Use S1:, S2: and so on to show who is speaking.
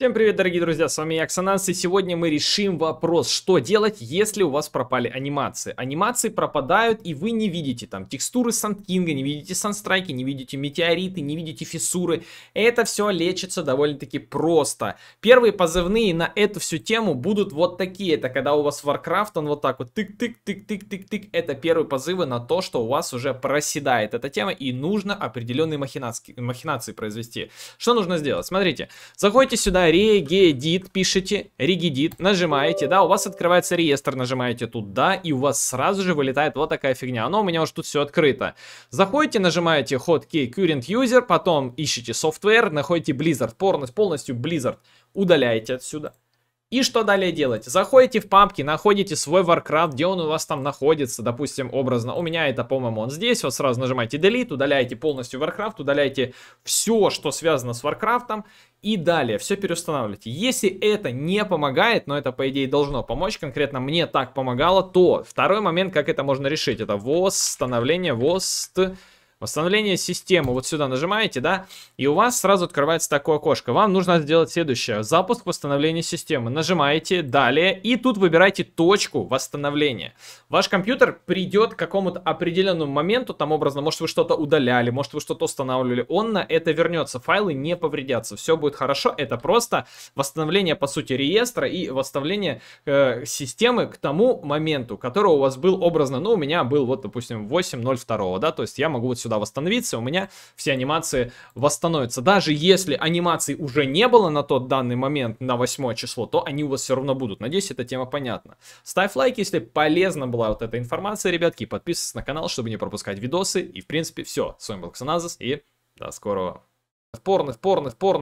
S1: Всем привет, дорогие друзья, с вами я, Ксананс, и сегодня мы решим вопрос, что делать, если у вас пропали анимации. Анимации пропадают, и вы не видите там текстуры Сандкинга, не видите Санстрайки, не видите метеориты, не видите фиссуры. Это все лечится довольно-таки просто. Первые позывные на эту всю тему будут вот такие. Это когда у вас Warcraft, он вот так вот тык-тык-тык-тык-тык-тык. Это первые позывы на то, что у вас уже проседает эта тема, и нужно определенные махинации, махинации произвести. Что нужно сделать? Смотрите, заходите сюда regedit пишете, regedit, нажимаете, да, у вас открывается реестр, нажимаете туда, и у вас сразу же вылетает вот такая фигня. Но у меня уже тут все открыто. Заходите, нажимаете hotkey current user, потом ищите software, находите Blizzard, полностью Blizzard, удаляете отсюда. И что далее делать? Заходите в папки, находите свой Warcraft, где он у вас там находится, допустим, образно. У меня это, по-моему, он здесь. Вот сразу нажимаете Delete, удаляете полностью Warcraft, удаляете все, что связано с Warcraft. И далее все переустанавливаете. Если это не помогает, но это, по идее, должно помочь, конкретно мне так помогало, то второй момент, как это можно решить, это восстановление, вост... Восстановление системы. Вот сюда нажимаете, да? И у вас сразу открывается такое окошко. Вам нужно сделать следующее. Запуск восстановления системы. Нажимаете «Далее» и тут выбираете точку восстановления. Ваш компьютер придет к какому-то определенному моменту, там образно, может вы что-то удаляли, может вы что-то устанавливали. Он на это вернется, файлы не повредятся, все будет хорошо. Это просто восстановление, по сути, реестра и восстановление э, системы к тому моменту, который у вас был образно. Ну, у меня был вот, допустим, 8.02, да, то есть я могу вот сюда сюда восстановиться, у меня все анимации восстановятся. Даже если анимаций уже не было на тот данный момент, на 8 число, то они у вас все равно будут. Надеюсь, эта тема понятна. Ставь лайк, если полезна была вот эта информация, ребятки, и подписывайся на канал, чтобы не пропускать видосы. И, в принципе, все. С вами был Ксаназис, и до скорого. В порно, в порно, в порно.